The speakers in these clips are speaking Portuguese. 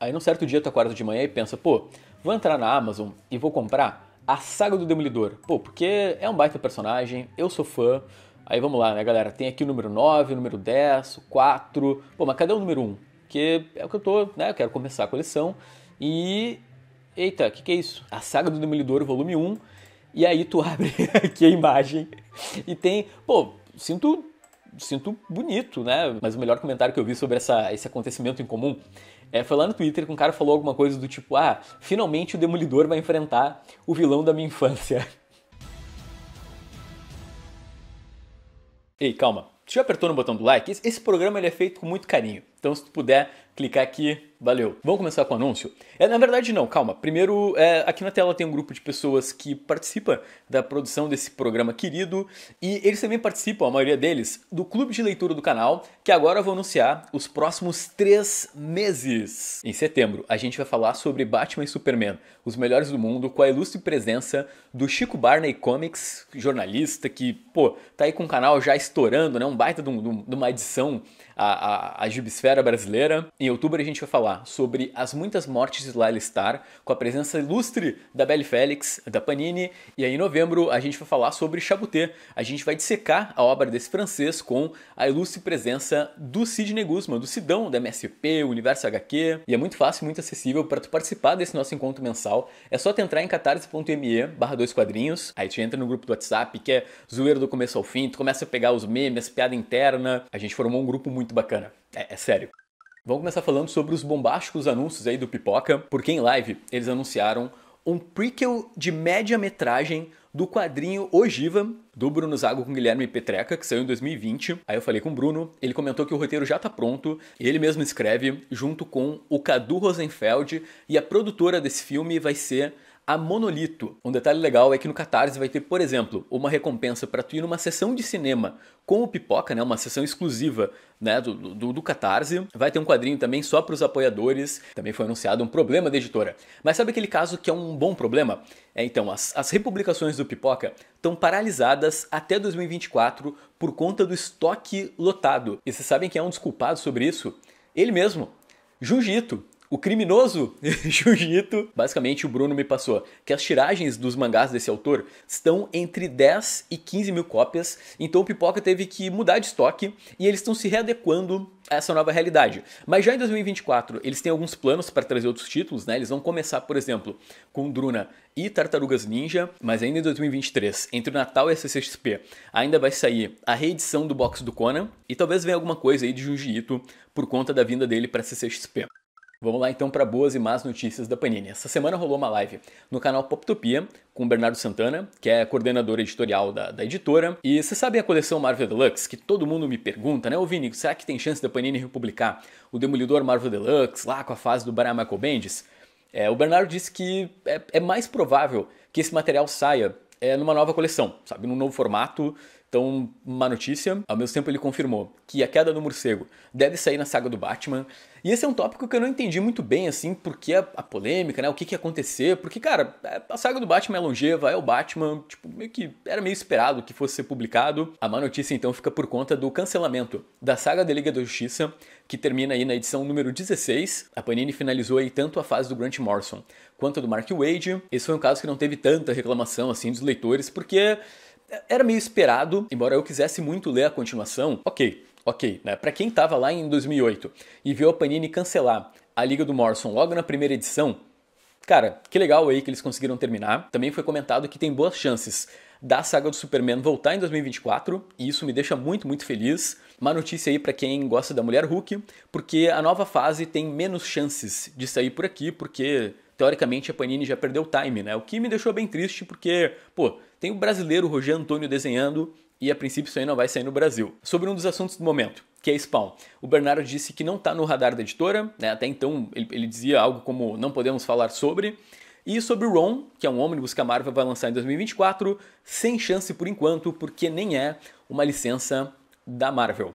Aí num certo dia tu acorda de manhã e pensa, pô, vou entrar na Amazon e vou comprar a saga do Demolidor. Pô, porque é um baita personagem, eu sou fã. Aí vamos lá, né, galera? Tem aqui o número 9, o número 10, o 4. Pô, mas cadê o número 1? Porque é o que eu tô, né? Eu quero começar a coleção. E. Eita, o que, que é isso? A saga do Demolidor, volume 1. E aí tu abre aqui a imagem e tem. Pô, sinto sinto bonito, né? Mas o melhor comentário que eu vi sobre essa, esse acontecimento em comum é, foi lá no Twitter que um cara falou alguma coisa do tipo: Ah, finalmente o Demolidor vai enfrentar o vilão da minha infância. Ei, calma. Tu já apertou no botão do like? Esse programa ele é feito com muito carinho. Então, se tu puder clicar aqui Valeu. Vamos começar com o anúncio? É, na verdade, não, calma. Primeiro, é, aqui na tela tem um grupo de pessoas que participa da produção desse programa querido e eles também participam, a maioria deles, do clube de leitura do canal, que agora eu vou anunciar os próximos três meses. Em setembro, a gente vai falar sobre Batman e Superman, os melhores do mundo, com a ilustre presença do Chico Barney Comics, jornalista que, pô, tá aí com o canal já estourando, né? Um baita de, um, de uma edição à, à, à gibisfera brasileira. Em outubro, a gente vai falar falar sobre as muitas mortes de Lyle Star, com a presença ilustre da Belle Félix, da Panini, e aí em novembro a gente vai falar sobre Chabuté. A gente vai dissecar a obra desse francês com a ilustre presença do Sidney Guzman, do Sidão, da MSP, Universo HQ, e é muito fácil, muito acessível para tu participar desse nosso encontro mensal. É só tu entrar em catarse.me barra dois quadrinhos, aí tu entra no grupo do WhatsApp, que é zoeiro do começo ao fim, tu começa a pegar os memes, piada interna. A gente formou um grupo muito bacana. é, é sério. Vamos começar falando sobre os bombásticos anúncios aí do Pipoca, porque em live eles anunciaram um prequel de média metragem do quadrinho Ogiva, do Bruno Zago com Guilherme Petreca, que saiu em 2020. Aí eu falei com o Bruno, ele comentou que o roteiro já tá pronto, ele mesmo escreve, junto com o Cadu Rosenfeld, e a produtora desse filme vai ser a Monolito. Um detalhe legal é que no Catarse vai ter, por exemplo, uma recompensa para tu ir numa sessão de cinema com o Pipoca, né, uma sessão exclusiva né, do, do, do Catarse. Vai ter um quadrinho também só para os apoiadores. Também foi anunciado um problema da editora. Mas sabe aquele caso que é um bom problema? É, então, as, as republicações do Pipoca estão paralisadas até 2024 por conta do estoque lotado. E vocês sabem quem é um dos culpados sobre isso? Ele mesmo, Junjito o criminoso Jujito, basicamente o Bruno me passou, que as tiragens dos mangás desse autor estão entre 10 e 15 mil cópias, então o Pipoca teve que mudar de estoque e eles estão se readequando a essa nova realidade. Mas já em 2024 eles têm alguns planos para trazer outros títulos, né? Eles vão começar, por exemplo, com Druna e Tartarugas Ninja, mas ainda em 2023, entre o Natal e a CCXP, ainda vai sair a reedição do box do Conan e talvez venha alguma coisa aí de Jujito por conta da vinda dele para a CCXP. Vamos lá então para boas e más notícias da Panini. Essa semana rolou uma live no canal Poptopia com o Bernardo Santana, que é coordenador editorial da, da editora. E você sabe a coleção Marvel Deluxe, que todo mundo me pergunta, né? Ô Vini, será que tem chance da Panini republicar o Demolidor Marvel Deluxe lá com a fase do Brian Michael Bendis? É, o Bernardo disse que é, é mais provável que esse material saia é, numa nova coleção, sabe? Num novo formato, então, uma notícia, ao mesmo tempo ele confirmou que a queda do morcego deve sair na saga do Batman. E esse é um tópico que eu não entendi muito bem, assim, porque a, a polêmica, né? O que, que ia acontecer? Porque, cara, é, a saga do Batman é longeva, é o Batman, tipo, meio que era meio esperado que fosse ser publicado. A má notícia, então, fica por conta do cancelamento da saga da Liga da Justiça, que termina aí na edição número 16. A Panini finalizou aí tanto a fase do Grant Morrison quanto a do Mark Wade. Esse foi um caso que não teve tanta reclamação, assim, dos leitores, porque era meio esperado, embora eu quisesse muito ler a continuação. Ok, ok, né? Para quem estava lá em 2008 e viu a Panini cancelar a Liga do Morrison logo na primeira edição, cara, que legal aí que eles conseguiram terminar. Também foi comentado que tem boas chances da saga do Superman voltar em 2024, e isso me deixa muito, muito feliz. Uma notícia aí para quem gosta da Mulher Hulk, porque a nova fase tem menos chances de sair por aqui, porque teoricamente a Panini já perdeu o time, né? O que me deixou bem triste porque, pô, tem o brasileiro Roger Antônio desenhando e a princípio isso aí não vai sair no Brasil. Sobre um dos assuntos do momento, que é Spawn. O Bernardo disse que não está no radar da editora, né? até então ele, ele, dizia algo como não podemos falar sobre. E sobre o Ron, que é um ônibus que a Marvel vai lançar em 2024, sem chance por enquanto, porque nem é uma licença da Marvel.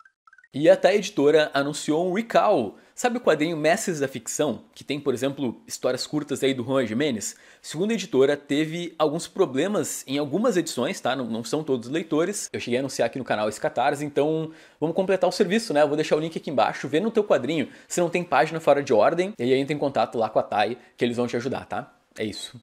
E até a editora anunciou um recall Sabe o quadrinho Mestres da Ficção, que tem, por exemplo, histórias curtas aí do Juan Jimenez? Segundo a editora, teve alguns problemas em algumas edições, tá? Não, não são todos leitores. Eu cheguei a anunciar aqui no canal esse então vamos completar o serviço, né? Eu vou deixar o link aqui embaixo. Vê no teu quadrinho se não tem página fora de ordem, e aí entra em contato lá com a Thay, que eles vão te ajudar, tá? É isso.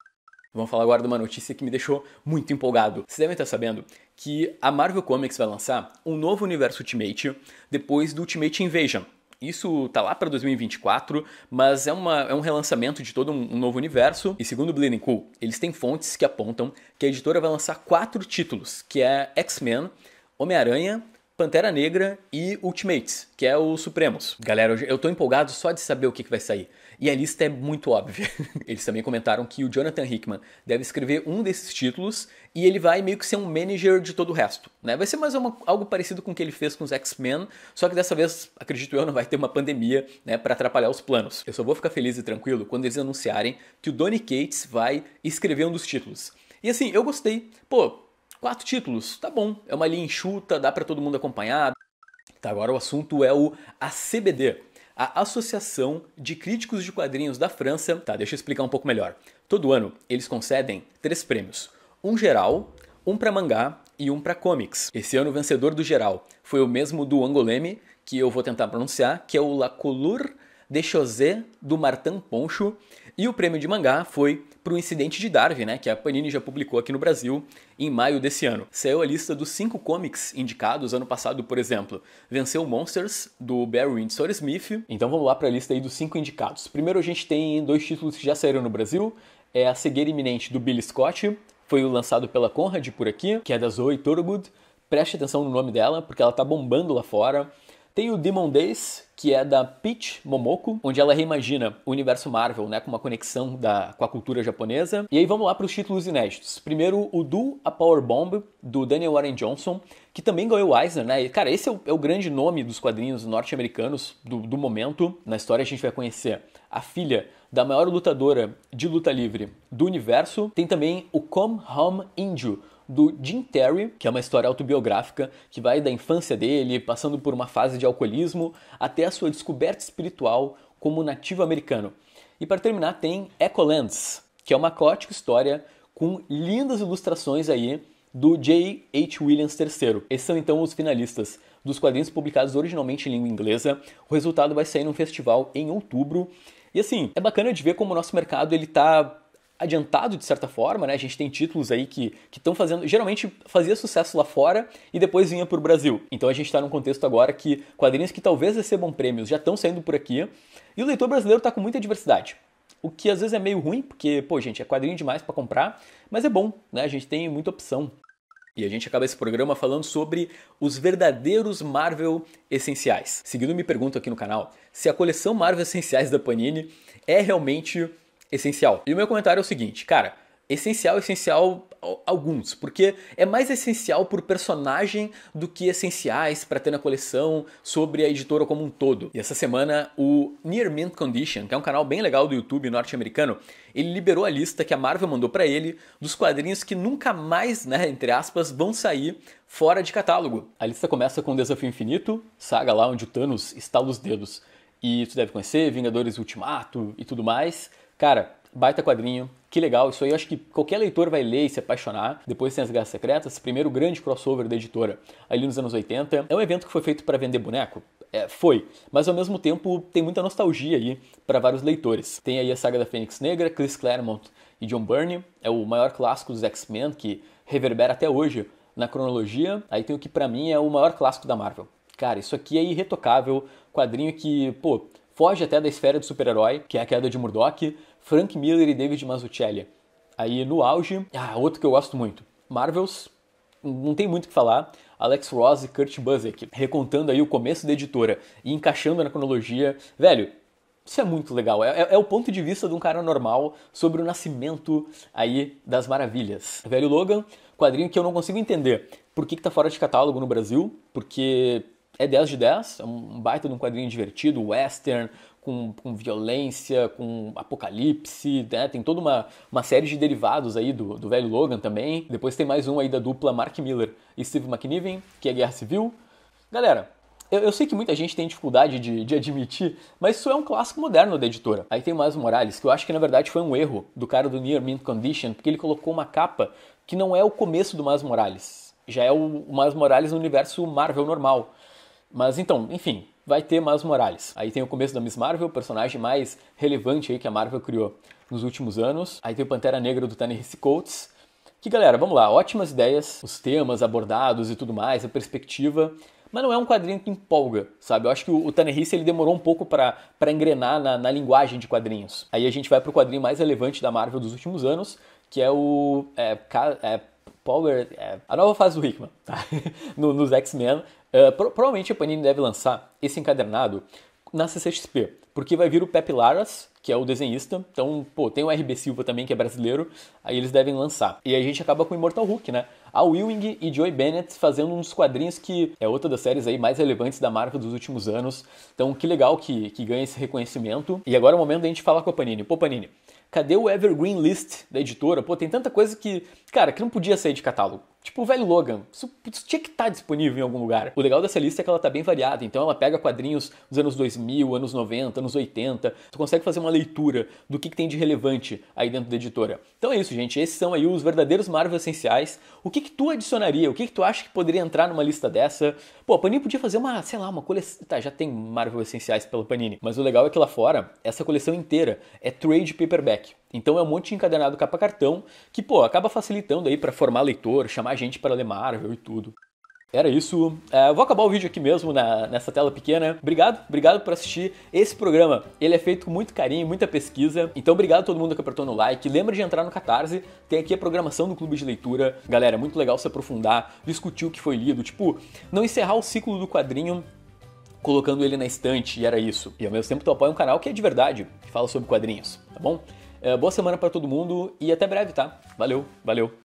Vamos falar agora de uma notícia que me deixou muito empolgado. Vocês devem estar sabendo que a Marvel Comics vai lançar um novo universo Ultimate depois do Ultimate Invasion, isso tá lá para 2024, mas é, uma, é um relançamento de todo um, um novo universo. E segundo Bleeding Cool, eles têm fontes que apontam que a editora vai lançar quatro títulos, que é X-Men, Homem-Aranha, Pantera Negra e Ultimates, que é o Supremos. Galera, eu tô empolgado só de saber o que, que vai sair. E a lista é muito óbvia. Eles também comentaram que o Jonathan Hickman deve escrever um desses títulos e ele vai meio que ser um manager de todo o resto. Né? Vai ser mais uma, algo parecido com o que ele fez com os X-Men, só que dessa vez, acredito eu, não vai ter uma pandemia né, para atrapalhar os planos. Eu só vou ficar feliz e tranquilo quando eles anunciarem que o Donny Cates vai escrever um dos títulos. E assim, eu gostei. Pô, quatro títulos, tá bom. É uma linha enxuta, dá para todo mundo acompanhar. Tá, agora o assunto é o ACBD, a Associação de Críticos de Quadrinhos da França. Tá, deixa eu explicar um pouco melhor. Todo ano eles concedem três prêmios: um geral, um para mangá e um para comics. Esse ano o vencedor do geral foi o mesmo do Angoleme, que eu vou tentar pronunciar, que é o La Couleur de José do Martin Poncho. E o prêmio de mangá foi para o Incidente de Darwin, né, que a Panini já publicou aqui no Brasil em maio desse ano. Saiu a lista dos cinco comics indicados ano passado, por exemplo. Venceu Monsters, do Barry Windsor Smith. Então vamos lá para a lista aí dos cinco indicados. Primeiro a gente tem dois títulos que já saíram no Brasil. É A Cegueira Iminente, do Billy Scott. Foi lançado pela Conrad por aqui, que é da Zoe Thorogood. Preste atenção no nome dela, porque ela tá bombando lá fora. Tem o Demon Days, que é da Peach Momoko, onde ela reimagina o universo Marvel, né, com uma conexão da, com a cultura japonesa. E aí vamos lá para os títulos inéditos. Primeiro, o Do a Power Bomb, do Daniel Warren Johnson, que também ganhou o Eisner, né? E, cara, esse é o, é o, grande nome dos quadrinhos norte-americanos do, do momento. Na história a gente vai conhecer a filha da maior lutadora de luta livre do universo. Tem também o Come Home Indio, do Jim Terry, que é uma história autobiográfica que vai da infância dele, passando por uma fase de alcoolismo, até a sua descoberta espiritual como nativo americano. E para terminar, tem Echolands, que é uma caótica história com lindas ilustrações aí do J.H. Williams III. Esses são então os finalistas dos quadrinhos publicados originalmente em língua inglesa. O resultado vai sair num festival em outubro. E assim, é bacana de ver como o nosso mercado ele tá adiantado de certa forma, né? A gente tem títulos aí que estão fazendo, geralmente fazia sucesso lá fora e depois vinha para o Brasil. Então a gente está num contexto agora que quadrinhos que talvez recebam prêmios já estão saindo por aqui e o leitor brasileiro está com muita diversidade. O que às vezes é meio ruim, porque, pô, gente, é quadrinho demais para comprar, mas é bom, né? A gente tem muita opção. E a gente acaba esse programa falando sobre os verdadeiros Marvel essenciais. Seguindo, me pergunto aqui no canal se a coleção Marvel Essenciais da Panini é realmente essencial. E o meu comentário é o seguinte, cara, essencial, essencial alguns, porque é mais essencial por personagem do que essenciais para ter na coleção sobre a editora como um todo. E essa semana o Near Mint Condition, que é um canal bem legal do YouTube norte-americano, ele liberou a lista que a Marvel mandou para ele dos quadrinhos que nunca mais, né, entre aspas, vão sair fora de catálogo. A lista começa com Desafio Infinito, saga lá onde o Thanos estala os dedos. E tu deve conhecer Vingadores Ultimato e tudo mais. Cara, baita quadrinho. Que legal, isso aí eu acho que qualquer leitor vai ler e se apaixonar. Depois tem As Guerras Secretas, primeiro grande crossover da editora, ali nos anos 80. É um evento que foi feito para vender boneco? É, foi, mas ao mesmo tempo tem muita nostalgia aí para vários leitores. Tem aí a saga da Fênix Negra, Chris Claremont e John Byrne, é o maior clássico dos X-Men que reverbera até hoje na cronologia. Aí tem o que para mim é o maior clássico da Marvel. Cara, isso aqui é irretocável, quadrinho que, pô, Foge até da esfera do super-herói, que é a queda de Murdoch, Frank Miller e David Mazzucchelli. Aí no auge, ah, outro que eu gosto muito, Marvels, não tem muito o que falar, Alex Ross e Kurt Busiek, recontando aí o começo da editora e encaixando na cronologia. Velho, isso é muito legal. É, é, é o ponto de vista de um cara normal sobre o nascimento aí das maravilhas. Velho Logan, quadrinho que eu não consigo entender. Por que, que tá fora de catálogo no Brasil? Porque é 10 de 10, é um baita de um quadrinho divertido, western, com, com violência, com apocalipse, né? tem toda uma, uma série de derivados aí do, do velho Logan também. Depois tem mais um aí da dupla Mark Miller e Steve McNiven, que é Guerra Civil. Galera, eu, eu, sei que muita gente tem dificuldade de, de, admitir, mas isso é um clássico moderno da editora. Aí tem o Miles Morales, que eu acho que na verdade foi um erro do cara do Near Mint Condition, porque ele colocou uma capa que não é o começo do Miles Morales. Já é o, o Miles Morales no universo Marvel normal. Mas então, enfim, vai ter Miles Morales. Aí tem o começo da Miss Marvel, o personagem mais relevante aí que a Marvel criou nos últimos anos. Aí tem o Pantera Negra do Tennessee Coates. Que galera, vamos lá, ótimas ideias, os temas abordados e tudo mais, a perspectiva mas não é um quadrinho que empolga, sabe? Eu acho que o, o Tanehisse ele demorou um pouco para engrenar na, na, linguagem de quadrinhos. Aí a gente vai pro quadrinho mais relevante da Marvel dos últimos anos, que é o é, é, Power. É, a nova fase do Hickman, tá? no, nos X-Men. Uh, pro, provavelmente a Panini deve lançar esse encadernado na CCXP, porque vai vir o Pepe Laras, que é o desenhista. Então, pô, tem o RB Silva também, que é brasileiro. Aí eles devem lançar. E a gente acaba com o Immortal Hulk, né? A Willing e Joy Bennett fazendo uns quadrinhos que é outra das séries aí mais relevantes da marca dos últimos anos. Então, que legal que, que ganha esse reconhecimento. E agora é o momento da gente falar com a Panini. Pô, Panini, cadê o Evergreen List da editora? Pô, tem tanta coisa que cara, que não podia sair de catálogo. Tipo o velho Logan, isso, isso tinha que estar tá disponível em algum lugar. O legal dessa lista é que ela tá bem variada, então ela pega quadrinhos dos anos 2000, anos 90, anos 80. Tu consegue fazer uma leitura do que, que tem de relevante aí dentro da editora. Então é isso, gente. Esses são aí os verdadeiros Marvel essenciais. O que, que tu adicionaria? O que, que tu acha que poderia entrar numa lista dessa? Pô, a Panini podia fazer uma, sei lá, uma coleção. Tá, já tem Marvel essenciais pela Panini. Mas o legal é que lá fora, essa coleção inteira é trade paperback. Então é um monte de encadernado capa cartão que, pô, acaba facilitando aí para formar leitor, chamar gente para ler Marvel e tudo. Era isso. É, vou acabar o vídeo aqui mesmo na, nessa tela pequena. Obrigado, obrigado por assistir esse programa. Ele é feito com muito carinho, muita pesquisa. Então, obrigado a todo mundo que apertou no like. Lembra de entrar no Catarse. Tem aqui a programação do Clube de Leitura. Galera, é muito legal se aprofundar, discutir o que foi lido. Tipo, não encerrar o ciclo do quadrinho colocando ele na estante e era isso. E ao mesmo tempo, tu apoia um canal que é de verdade, que fala sobre quadrinhos, tá bom? É, boa semana para todo mundo e até breve, tá? Valeu, valeu.